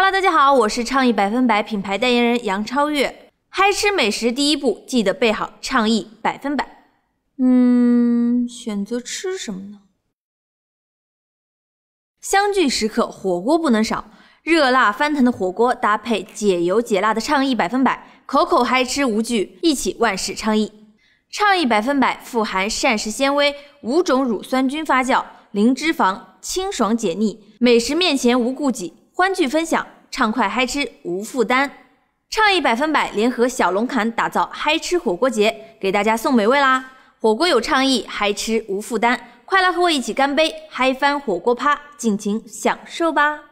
Hello，大家好，我是倡议百分百品牌代言人杨超越。嗨吃美食，第一步记得备好倡议百分百。嗯，选择吃什么呢？相聚时刻，火锅不能少。热辣翻腾的火锅搭配解油解辣的倡议百分百，口口嗨吃无惧，一起万事倡议。倡议百分百富含膳食纤维，五种乳酸菌发酵，零脂肪，清爽解腻，美食面前无顾忌。欢聚分享，畅快嗨吃无负担，畅意百分百联合小龙坎打造嗨吃火锅节，给大家送美味啦！火锅有创意，嗨吃无负担，快来和我一起干杯，嗨翻火锅趴，尽情享受吧！